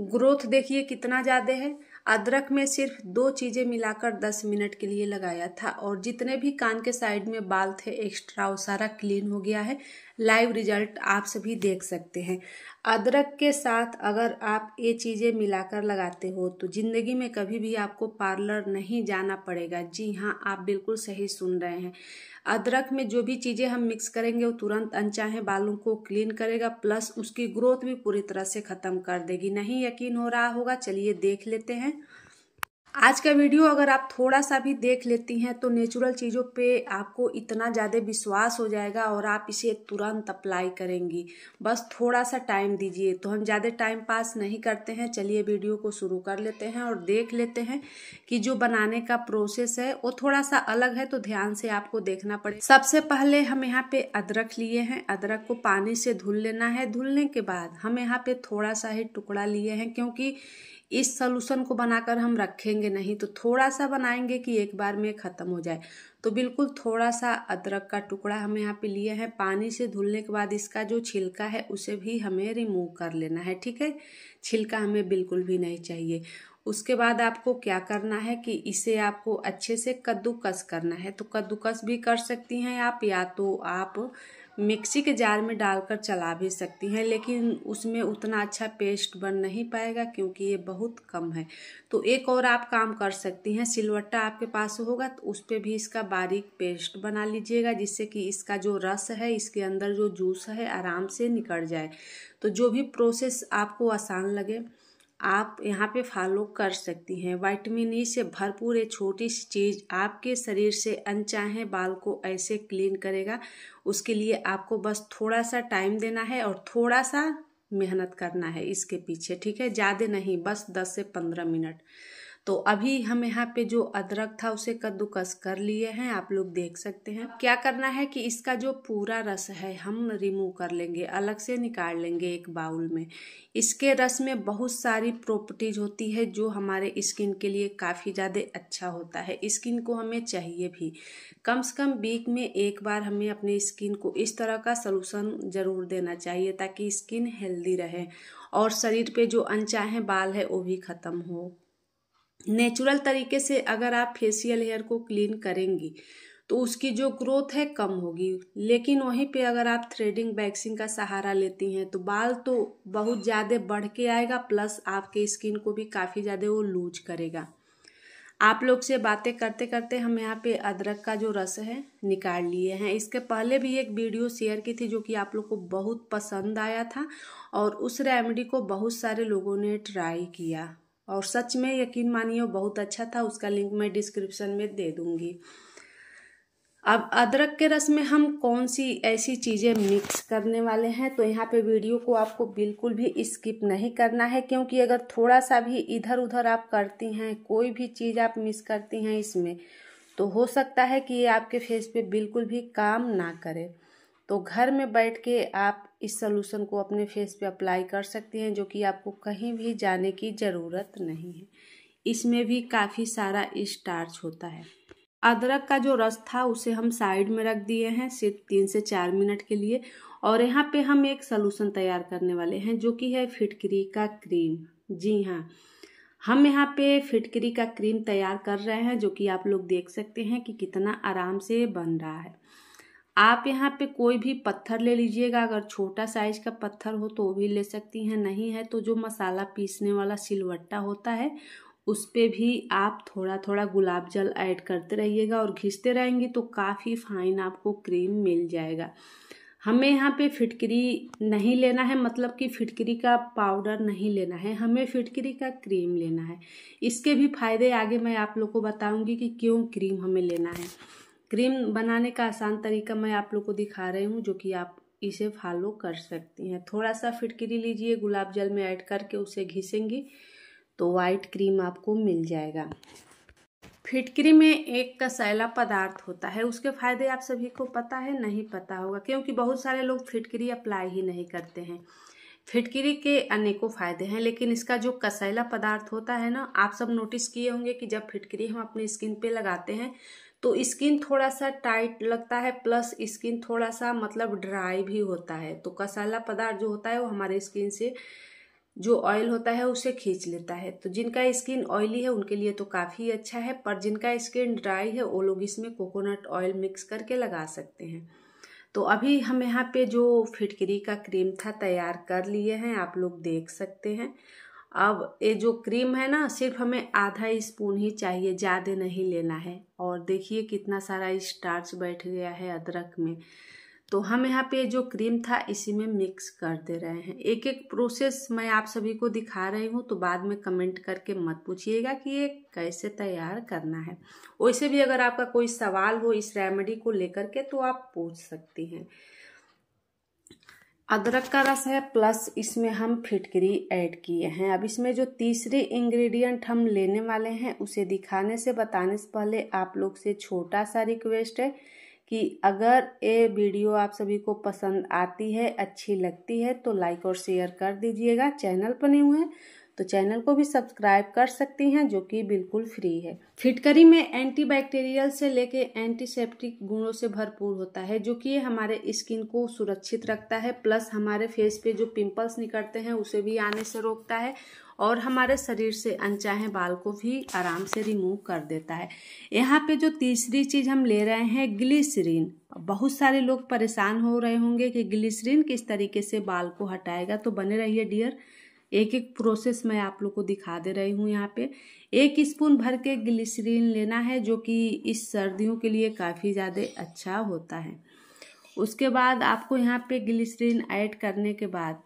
growth देखिए कितना ज़्यादा है अदरक में सिर्फ दो चीज़ें मिलाकर दस मिनट के लिए लगाया था और जितने भी कान के साइड में बाल थे एक्स्ट्रा वो सारा क्लीन हो गया है लाइव रिजल्ट आप सभी देख सकते हैं अदरक के साथ अगर आप ये चीज़ें मिलाकर लगाते हो तो ज़िंदगी में कभी भी आपको पार्लर नहीं जाना पड़ेगा जी हाँ आप बिल्कुल सही सुन रहे हैं अदरक में जो भी चीज़ें हम मिक्स करेंगे वो तुरंत अनचाहे बालों को क्लीन करेगा प्लस उसकी ग्रोथ भी पूरी तरह से ख़त्म कर देगी नहीं यकीन हो रहा होगा चलिए देख लेते हैं आज का वीडियो अगर आप थोड़ा सा भी देख लेती हैं तो नेचुरल चीज़ों पे आपको इतना ज़्यादा विश्वास हो जाएगा और आप इसे तुरंत अप्लाई करेंगी बस थोड़ा सा टाइम दीजिए तो हम ज़्यादा टाइम पास नहीं करते हैं चलिए वीडियो को शुरू कर लेते हैं और देख लेते हैं कि जो बनाने का प्रोसेस है वो थोड़ा सा अलग है तो ध्यान से आपको देखना पड़े सबसे पहले हम यहाँ पे अदरक लिए हैं अदरक को पानी से धुल लेना है धुलने के बाद हम यहाँ पर थोड़ा सा ही टुकड़ा लिए हैं क्योंकि इस सोलूशन को बनाकर हम रखेंगे बनाएंगे नहीं तो थोड़ा सा बनाएंगे कि एक बार में ख़त्म हो जाए तो बिल्कुल थोड़ा सा अदरक का टुकड़ा हम यहाँ पे लिए हैं पानी से धुलने के बाद इसका जो छिलका है उसे भी हमें रिमूव कर लेना है ठीक है छिलका हमें बिल्कुल भी नहीं चाहिए उसके बाद आपको क्या करना है कि इसे आपको अच्छे से कद्दूकस करना है तो कद्दूकस भी कर सकती हैं आप या तो आप मिक्सी के जार में डालकर चला भी सकती हैं लेकिन उसमें उतना अच्छा पेस्ट बन नहीं पाएगा क्योंकि ये बहुत कम है तो एक और आप काम कर सकती हैं सिलवट्टा आपके पास होगा तो उस पर भी इसका बारीक पेस्ट बना लीजिएगा जिससे कि इसका जो रस है इसके अंदर जो जूस है आराम से निकल जाए तो जो भी प्रोसेस आपको आसान लगे आप यहाँ पे फॉलो कर सकती हैं वाइटमिन ई e से भरपूर एक छोटी सी चीज़ आपके शरीर से अनचाहे बाल को ऐसे क्लीन करेगा उसके लिए आपको बस थोड़ा सा टाइम देना है और थोड़ा सा मेहनत करना है इसके पीछे ठीक है ज़्यादा नहीं बस दस से पंद्रह मिनट तो अभी हम यहाँ पे जो अदरक था उसे कद्दूकस कर लिए हैं आप लोग देख सकते हैं क्या करना है कि इसका जो पूरा रस है हम रिमूव कर लेंगे अलग से निकाल लेंगे एक बाउल में इसके रस में बहुत सारी प्रॉपर्टीज होती है जो हमारे स्किन के लिए काफ़ी ज़्यादा अच्छा होता है स्किन को हमें चाहिए भी कम से कम वीक में एक बार हमें अपने स्किन को इस तरह का सलूशन ज़रूर देना चाहिए ताकि स्किन हेल्दी रहे और शरीर पे जो अनचाहे बाल है वो भी ख़त्म हो नेचुरल तरीके से अगर आप फेशियल हेयर को क्लीन करेंगी तो उसकी जो ग्रोथ है कम होगी लेकिन वहीं पे अगर आप थ्रेडिंग वैक्सिंग का सहारा लेती हैं तो बाल तो बहुत ज़्यादा बढ़ के आएगा प्लस आपके स्किन को भी काफ़ी ज़्यादा वो लूज करेगा आप लोग से बातें करते करते हम यहाँ पे अदरक का जो रस है निकाल लिए हैं इसके पहले भी एक वीडियो शेयर की थी जो कि आप लोग को बहुत पसंद आया था और उस रेमेडी को बहुत सारे लोगों ने ट्राई किया और सच में यकीन मानिए बहुत अच्छा था उसका लिंक मैं डिस्क्रिप्शन में दे दूँगी अब अदरक के रस में हम कौन सी ऐसी चीज़ें मिक्स करने वाले हैं तो यहाँ पे वीडियो को आपको बिल्कुल भी स्किप नहीं करना है क्योंकि अगर थोड़ा सा भी इधर उधर आप करती हैं कोई भी चीज़ आप मिस करती हैं इसमें तो हो सकता है कि ये आपके फेस पे बिल्कुल भी काम ना करे तो घर में बैठ के आप इस सोलूशन को अपने फेस पे अप्लाई कर सकते हैं जो कि आपको कहीं भी जाने की ज़रूरत नहीं है इसमें भी काफ़ी सारा स्टार्च होता है अदरक का जो रस था उसे हम साइड में रख दिए हैं सिर्फ तीन से चार मिनट के लिए और यहाँ पे हम एक सोलूसन तैयार करने वाले हैं जो कि है फिटकरी का क्रीम जी हाँ हम यहाँ पे फिटकरी का क्रीम तैयार कर रहे हैं जो कि आप लोग देख सकते हैं कि कितना आराम से बन रहा है आप यहाँ पे कोई भी पत्थर ले लीजिएगा अगर छोटा साइज का पत्थर हो तो वो भी ले सकती हैं नहीं है तो जो मसाला पीसने वाला सिलवट्टा होता है उस पर भी आप थोड़ा थोड़ा गुलाब जल ऐड करते रहिएगा और घिसते रहेंगे तो काफ़ी फाइन आपको क्रीम मिल जाएगा हमें यहाँ पे फिटकरी नहीं लेना है मतलब कि फिटकरी का पाउडर नहीं लेना है हमें फिटकरी का क्रीम लेना है इसके भी फायदे आगे मैं आप लोग को बताऊँगी कि क्यों क्रीम हमें लेना है क्रीम बनाने का आसान तरीका मैं आप लोग को दिखा रही हूँ जो कि आप इसे फॉलो कर सकती हैं थोड़ा सा फिटकरी लीजिए गुलाब जल में ऐड करके उसे घिसेंगी तो वाइट क्रीम आपको मिल जाएगा फिटकरी में एक कसैला पदार्थ होता है उसके फायदे आप सभी को पता है नहीं पता होगा क्योंकि बहुत सारे लोग फिटकरी अप्लाई ही नहीं करते हैं फिटकरी के अनेकों फायदे हैं लेकिन इसका जो कसैला पदार्थ होता है ना आप सब नोटिस किए होंगे कि जब फिटकरी हम अपने स्किन पे लगाते हैं तो स्किन थोड़ा सा टाइट लगता है प्लस स्किन थोड़ा सा मतलब ड्राई भी होता है तो कसाला पदार्थ जो होता है वो हमारे स्किन से जो ऑयल होता है उसे खींच लेता है तो जिनका स्किन ऑयली है उनके लिए तो काफ़ी अच्छा है पर जिनका स्किन ड्राई है वो लोग इसमें कोकोनट ऑयल मिक्स करके लगा सकते हैं तो अभी हम यहाँ पे जो फिटकरी का क्रीम था तैयार कर लिए हैं आप लोग देख सकते हैं अब ये जो क्रीम है ना सिर्फ हमें आधा स्पून ही चाहिए ज़्यादा नहीं लेना है और देखिए कितना सारा स्टार्च बैठ गया है अदरक में तो हम यहाँ पे जो क्रीम था इसी में मिक्स कर दे रहे हैं एक एक प्रोसेस मैं आप सभी को दिखा रही हूँ तो बाद में कमेंट करके मत पूछिएगा कि ये कैसे तैयार करना है वैसे भी अगर आपका कोई सवाल हो इस रेमेडी को लेकर के तो आप पूछ सकती हैं अदरक का रस है प्लस इसमें हम फिटकरी ऐड किए हैं अब इसमें जो तीसरे इंग्रेडिएंट हम लेने वाले हैं उसे दिखाने से बताने से पहले आप लोग से छोटा सा रिक्वेस्ट है कि अगर ये वीडियो आप सभी को पसंद आती है अच्छी लगती है तो लाइक और शेयर कर दीजिएगा चैनल पर नहीं हुए तो चैनल को भी सब्सक्राइब कर सकती हैं जो कि बिल्कुल फ्री है फिटकरी में एंटीबैक्टीरियल से लेके एंटीसेप्टिक गुणों से भरपूर होता है जो कि हमारे स्किन को सुरक्षित रखता है प्लस हमारे फेस पे जो पिंपल्स निकलते हैं उसे भी आने से रोकता है और हमारे शरीर से अनचाहे बाल को भी आराम से रिमूव कर देता है यहाँ पे जो तीसरी चीज़ हम ले रहे हैं ग्लिसरीन बहुत सारे लोग परेशान हो रहे होंगे कि ग्लिसरीन किस तरीके से बाल को हटाएगा तो बने रहिए डियर एक एक प्रोसेस मैं आप लोग को दिखा दे रही हूँ यहाँ पे एक स्पून भर के ग्लिसरीन लेना है जो कि इस सर्दियों के लिए काफ़ी ज़्यादा अच्छा होता है उसके बाद आपको यहाँ पे ग्लिसरीन ऐड करने के बाद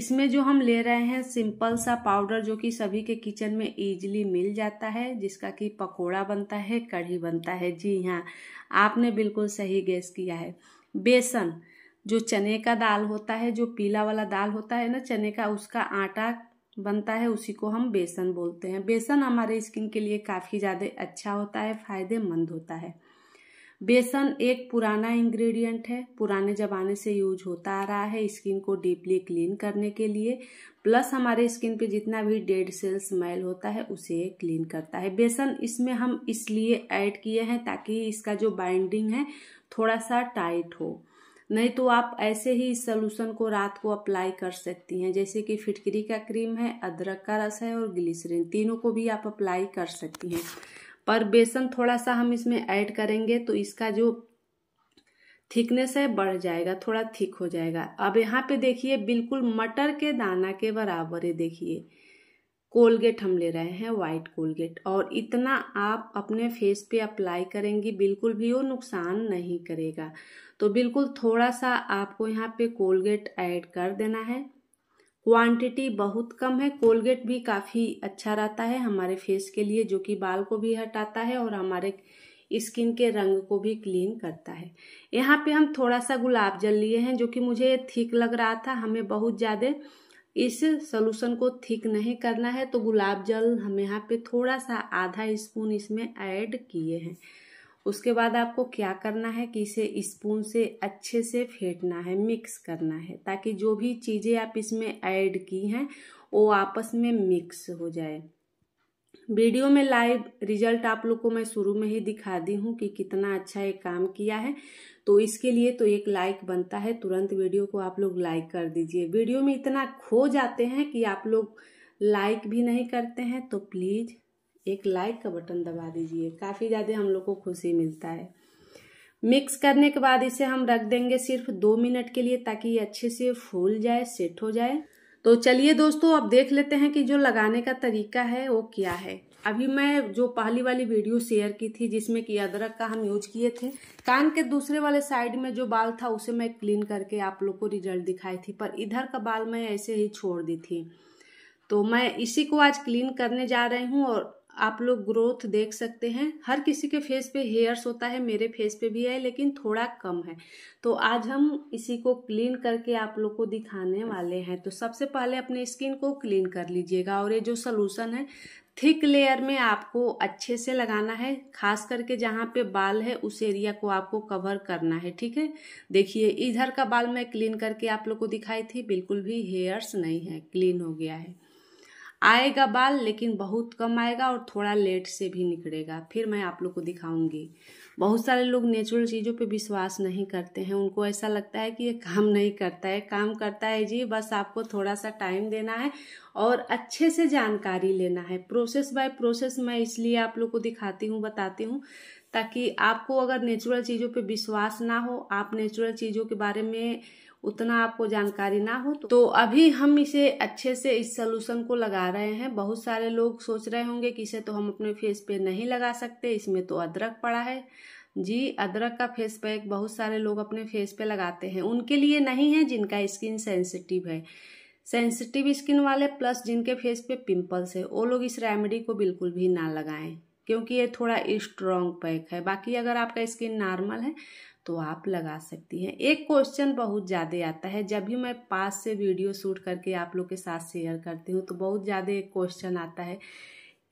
इसमें जो हम ले रहे हैं सिंपल सा पाउडर जो कि सभी के किचन में इजीली मिल जाता है जिसका कि पकोड़ा बनता है कढ़ी बनता है जी हाँ आपने बिल्कुल सही गैस किया है बेसन जो चने का दाल होता है जो पीला वाला दाल होता है ना चने का उसका आटा बनता है उसी को हम बेसन बोलते हैं बेसन हमारे स्किन के लिए काफ़ी ज़्यादा अच्छा होता है फ़ायदेमंद होता है बेसन एक पुराना इंग्रेडिएंट है पुराने ज़माने से यूज होता आ रहा है स्किन को डीपली क्लीन करने के लिए प्लस हमारे स्किन पे जितना भी डेड सेल्स मैल होता है उसे क्लीन करता है बेसन इसमें हम इसलिए ऐड किए हैं ताकि इसका जो बाइंडिंग है थोड़ा सा टाइट हो नहीं तो आप ऐसे ही इस सोल्यूशन को रात को अप्लाई कर सकती हैं जैसे कि फिटकरी का क्रीम है अदरक का रस है और ग्लिसरीन तीनों को भी आप अप्लाई कर सकती हैं पर बेसन थोड़ा सा हम इसमें ऐड करेंगे तो इसका जो थिकनेस है बढ़ जाएगा थोड़ा थिक हो जाएगा अब यहाँ पे देखिए बिल्कुल मटर के दाना के बराबर है देखिए कोलगेट हम ले रहे हैं वाइट कोलगेट और इतना आप अपने फेस पे अप्लाई करेंगी बिल्कुल भी वो नुकसान नहीं करेगा तो बिल्कुल थोड़ा सा आपको यहाँ पे कोलगेट ऐड कर देना है क्वांटिटी बहुत कम है कोलगेट भी काफ़ी अच्छा रहता है हमारे फेस के लिए जो कि बाल को भी हटाता है और हमारे स्किन के रंग को भी क्लीन करता है यहाँ पे हम थोड़ा सा गुलाब जल लिए हैं जो कि मुझे थिक लग रहा था हमें बहुत ज़्यादा इस सोलूशन को थिक नहीं करना है तो गुलाब जल हम यहाँ पे थोड़ा सा आधा स्पून इसमें ऐड किए हैं उसके बाद आपको क्या करना है कि इसे स्पून से अच्छे से फेंटना है मिक्स करना है ताकि जो भी चीज़ें आप इसमें ऐड की हैं वो आपस में मिक्स हो जाए वीडियो में लाइव रिजल्ट आप लोग को मैं शुरू में ही दिखा दी हूँ कि कितना अच्छा ये काम किया है तो इसके लिए तो एक लाइक बनता है तुरंत वीडियो को आप लोग लाइक कर दीजिए वीडियो में इतना खो जाते हैं कि आप लोग लाइक भी नहीं करते हैं तो प्लीज़ एक लाइक का बटन दबा दीजिए काफ़ी ज़्यादा हम लोग को खुशी मिलता है मिक्स करने के बाद इसे हम रख देंगे सिर्फ दो मिनट के लिए ताकि ये अच्छे से फूल जाए सेट हो जाए तो चलिए दोस्तों अब देख लेते हैं कि जो लगाने का तरीका है वो क्या है अभी मैं जो पहली वाली वीडियो शेयर की थी जिसमें कि अदरक का हम यूज किए थे कान के दूसरे वाले साइड में जो बाल था उसे मैं क्लीन करके आप लोग को रिजल्ट दिखाई थी पर इधर का बाल मैं ऐसे ही छोड़ दी थी तो मैं इसी को आज क्लीन करने जा रही हूँ और आप लोग ग्रोथ देख सकते हैं हर किसी के फेस पे हेयर्स होता है मेरे फेस पे भी है लेकिन थोड़ा कम है तो आज हम इसी को क्लीन करके आप लोग को दिखाने वाले हैं तो सबसे पहले अपने स्किन को क्लीन कर लीजिएगा और ये जो सलूशन है थिक लेयर में आपको अच्छे से लगाना है खास करके जहाँ पे बाल है उस एरिया को आपको कवर करना है ठीक है देखिए इधर का बाल मैं क्लीन करके आप लोग को दिखाई थी बिल्कुल भी हेयर्स नहीं है क्लीन हो गया है आएगा बाल लेकिन बहुत कम आएगा और थोड़ा लेट से भी निकलेगा फिर मैं आप लोग को दिखाऊंगी बहुत सारे लोग नेचुरल चीज़ों पे विश्वास नहीं करते हैं उनको ऐसा लगता है कि ये काम नहीं करता है काम करता है जी बस आपको थोड़ा सा टाइम देना है और अच्छे से जानकारी लेना है प्रोसेस बाय प्रोसेस मैं इसलिए आप लोग को दिखाती हूँ बताती हूँ ताकि आपको अगर नेचुरल चीज़ों पर विश्वास ना हो आप नेचुरल चीज़ों के बारे में उतना आपको जानकारी ना हो तो-, तो अभी हम इसे अच्छे से इस सोलूशन को लगा रहे हैं बहुत सारे लोग सोच रहे होंगे कि इसे तो हम अपने फेस पे नहीं लगा सकते इसमें तो अदरक पड़ा है जी अदरक का फेस पैक बहुत सारे लोग अपने फेस पे लगाते हैं उनके लिए नहीं है जिनका स्किन सेंसिटिव है सेंसिटिव स्किन वाले प्लस जिनके फेस पे पिंपल्स है वो लोग इस रेमेडी को बिल्कुल भी ना लगाएं क्योंकि ये थोड़ा स्ट्रॉन्ग पैक है बाकी अगर आपका स्किन नॉर्मल है तो आप लगा सकती हैं एक क्वेश्चन बहुत ज़्यादा आता है जब भी मैं पास से वीडियो शूट करके आप लोग के साथ शेयर करती हूँ तो बहुत ज़्यादा एक क्वेश्चन आता है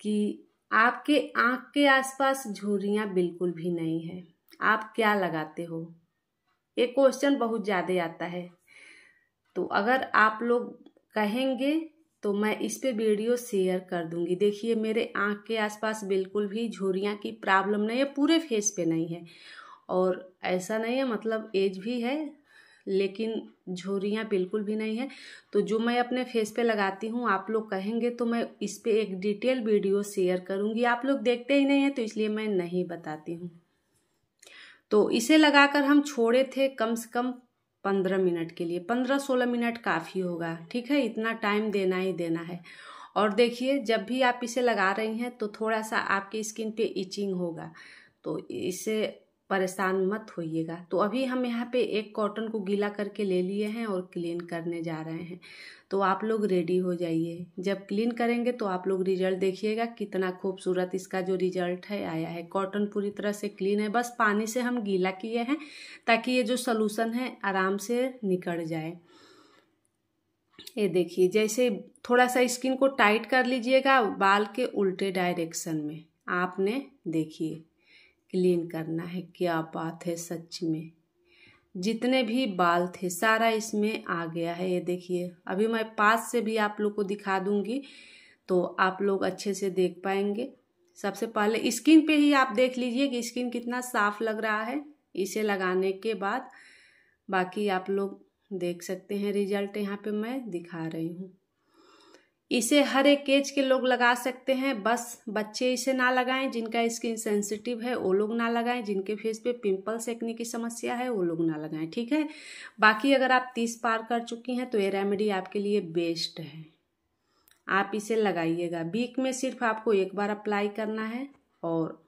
कि आपके आँख के आसपास झुर्रियाँ बिल्कुल भी नहीं है आप क्या लगाते हो एक क्वेश्चन बहुत ज़्यादा आता है तो अगर आप लोग कहेंगे तो मैं इस पे वीडियो शेयर कर दूंगी देखिए मेरे आँख के आसपास बिल्कुल भी झुरियाँ की प्रॉब्लम नहीं है पूरे फेस पे नहीं है और ऐसा नहीं है मतलब एज भी है लेकिन झोरियाँ बिल्कुल भी नहीं है तो जो मैं अपने फेस पे लगाती हूँ आप लोग कहेंगे तो मैं इस पर एक डिटेल वीडियो शेयर करूँगी आप लोग देखते ही नहीं हैं तो इसलिए मैं नहीं बताती हूँ तो इसे लगाकर हम छोड़े थे कम से कम पंद्रह मिनट के लिए पंद्रह सोलह मिनट काफ़ी होगा ठीक है इतना टाइम देना ही देना है और देखिए जब भी आप इसे लगा रही हैं तो थोड़ा सा आपकी स्किन पे इचिंग होगा तो इसे परेशान मत होइएगा तो अभी हम यहाँ पे एक कॉटन को गीला करके ले लिए हैं और क्लीन करने जा रहे हैं तो आप लोग रेडी हो जाइए जब क्लीन करेंगे तो आप लोग रिजल्ट देखिएगा कितना खूबसूरत इसका जो रिजल्ट है आया है कॉटन पूरी तरह से क्लीन है बस पानी से हम गीला किए हैं ताकि ये जो सलूशन है आराम से निकल जाए ये देखिए जैसे थोड़ा सा स्किन को टाइट कर लीजिएगा बाल के उल्टे डायरेक्शन में आपने देखिए क्लीन करना है क्या बात है सच में जितने भी बाल थे सारा इसमें आ गया है ये देखिए अभी मैं पास से भी आप लोग को दिखा दूंगी तो आप लोग अच्छे से देख पाएंगे सबसे पहले स्किन पे ही आप देख लीजिए कि स्किन कितना साफ लग रहा है इसे लगाने के बाद बाकी आप लोग देख सकते हैं रिजल्ट यहाँ पे मैं दिखा रही हूँ इसे हर एक एज के लोग लगा सकते हैं बस बच्चे इसे ना लगाएं जिनका स्किन सेंसिटिव है वो लोग ना लगाएं जिनके फेस पे पिंपल सेकने की समस्या है वो लोग ना लगाएं ठीक है बाकी अगर आप तीस पार कर चुकी हैं तो ये रेमेडी आपके लिए बेस्ट है आप इसे लगाइएगा वीक में सिर्फ आपको एक बार अप्लाई करना है और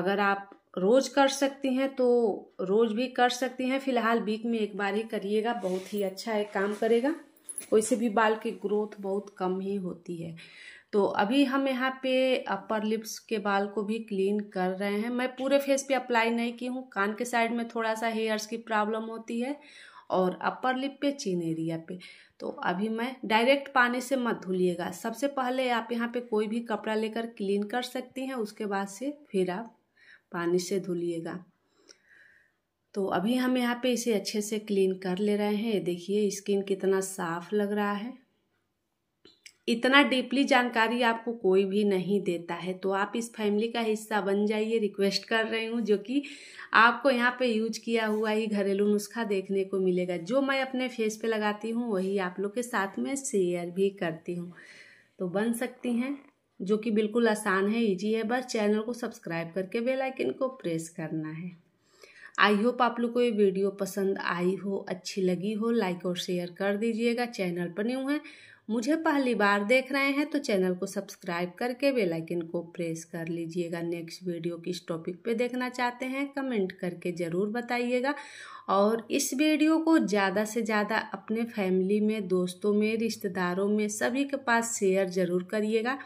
अगर आप रोज़ कर सकती हैं तो रोज़ भी कर सकती हैं फिलहाल वीक में एक बार ही करिएगा बहुत ही अच्छा एक काम करेगा वैसे भी बाल की ग्रोथ बहुत कम ही होती है तो अभी हम यहाँ पे अपर लिप्स के बाल को भी क्लीन कर रहे हैं मैं पूरे फेस पे अप्लाई नहीं की हूँ कान के साइड में थोड़ा सा हेयर्स की प्रॉब्लम होती है और अपर लिप पे चीन एरिया पे तो अभी मैं डायरेक्ट पानी से मत धुलिएगा सबसे पहले आप यहाँ पे कोई भी कपड़ा लेकर क्लीन कर सकती हैं उसके बाद से फिर आप पानी से धुलिएगा तो अभी हम यहाँ पे इसे अच्छे से क्लीन कर ले रहे हैं देखिए स्किन कितना साफ लग रहा है इतना डीपली जानकारी आपको कोई भी नहीं देता है तो आप इस फैमिली का हिस्सा बन जाइए रिक्वेस्ट कर रही हूँ जो कि आपको यहाँ पे यूज किया हुआ ही घरेलू नुस्खा देखने को मिलेगा जो मैं अपने फेस पे लगाती हूँ वही आप लोग के साथ में शेयर भी करती हूँ तो बन सकती हैं जो कि बिल्कुल आसान है ईजी है बस चैनल को सब्सक्राइब करके बेलाइकिन को प्रेस करना है आई होप आप लोग को ये वीडियो पसंद आई हो अच्छी लगी हो लाइक और शेयर कर दीजिएगा चैनल पर न्यू है मुझे पहली बार देख रहे हैं तो चैनल को सब्सक्राइब करके बेल आइकन को प्रेस कर लीजिएगा नेक्स्ट वीडियो किस टॉपिक पे देखना चाहते हैं कमेंट करके ज़रूर बताइएगा और इस वीडियो को ज़्यादा से ज़्यादा अपने फैमिली में दोस्तों में रिश्तेदारों में सभी के पास शेयर ज़रूर करिएगा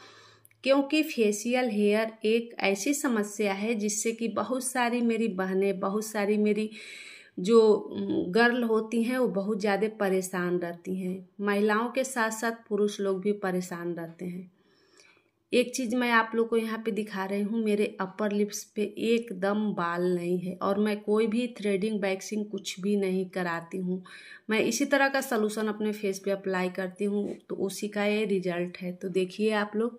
क्योंकि फेशियल हेयर एक ऐसी समस्या है जिससे कि बहुत सारी मेरी बहनें बहुत सारी मेरी जो गर्ल होती हैं वो बहुत ज़्यादा परेशान रहती हैं महिलाओं के साथ साथ पुरुष लोग भी परेशान रहते हैं एक चीज़ मैं आप लोग को यहाँ पे दिखा रही हूँ मेरे अपर लिप्स पे एकदम बाल नहीं है और मैं कोई भी थ्रेडिंग वैक्सिंग कुछ भी नहीं कराती हूँ मैं इसी तरह का सलूशन अपने फेस पे अप्लाई करती हूँ तो उसी का ये रिजल्ट है तो देखिए आप लोग